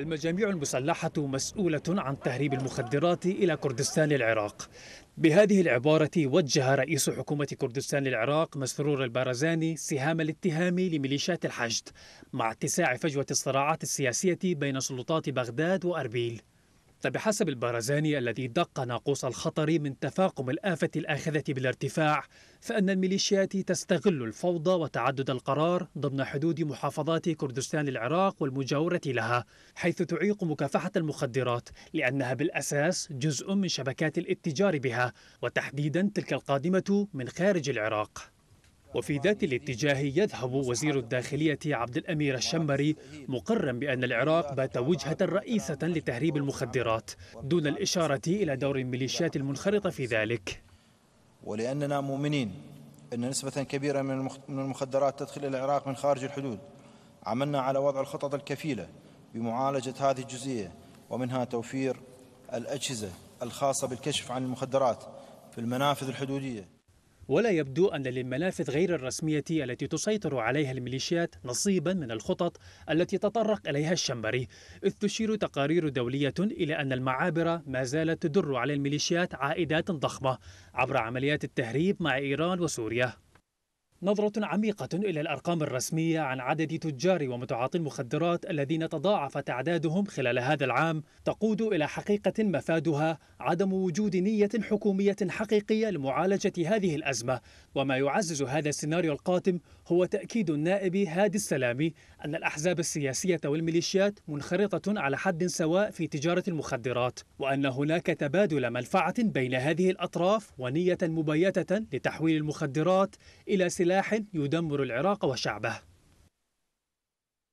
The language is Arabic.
المجاميع المسلحة مسؤولة عن تهريب المخدرات إلى كردستان العراق بهذه العبارة وجه رئيس حكومة كردستان العراق مسرور البارزاني سهام الاتهام لميليشيات الحشد مع اتساع فجوة الصراعات السياسية بين سلطات بغداد وأربيل فبحسب طيب، البارزاني الذي دق ناقوس الخطر من تفاقم الآفة الآخذة بالارتفاع فإن الميليشيات تستغل الفوضى وتعدد القرار ضمن حدود محافظات كردستان العراق والمجاورة لها حيث تعيق مكافحة المخدرات لأنها بالأساس جزء من شبكات الاتجار بها وتحديدا تلك القادمة من خارج العراق وفي ذات الاتجاه يذهب وزير الداخلية عبد الأمير الشمري مقرا بأن العراق بات وجهة رئيسة لتهريب المخدرات دون الإشارة إلى دور الميليشيات المنخرطة في ذلك ولأننا مؤمنين أن نسبة كبيرة من المخدرات تدخل إلى العراق من خارج الحدود عملنا على وضع الخطط الكفيلة بمعالجة هذه الجزئية ومنها توفير الأجهزة الخاصة بالكشف عن المخدرات في المنافذ الحدودية ولا يبدو أن للمنافذ غير الرسمية التي تسيطر عليها الميليشيات نصيبا من الخطط التي تطرق إليها الشمبري إذ تشير تقارير دولية إلى أن المعابر ما زالت تدر على الميليشيات عائدات ضخمة عبر عمليات التهريب مع إيران وسوريا نظرة عميقة إلى الأرقام الرسمية عن عدد تجار ومتعاطي المخدرات الذين تضاعف تعدادهم خلال هذا العام تقود إلى حقيقة مفادها عدم وجود نية حكومية حقيقية لمعالجة هذه الأزمة وما يعزز هذا السيناريو القاتم هو تأكيد النائب هادي السلامي أن الأحزاب السياسية والميليشيات منخرطة على حد سواء في تجارة المخدرات وأن هناك تبادل منفعة بين هذه الأطراف ونية مبيتة لتحويل المخدرات إلى سلاح سلاح يدمر العراق وشعبه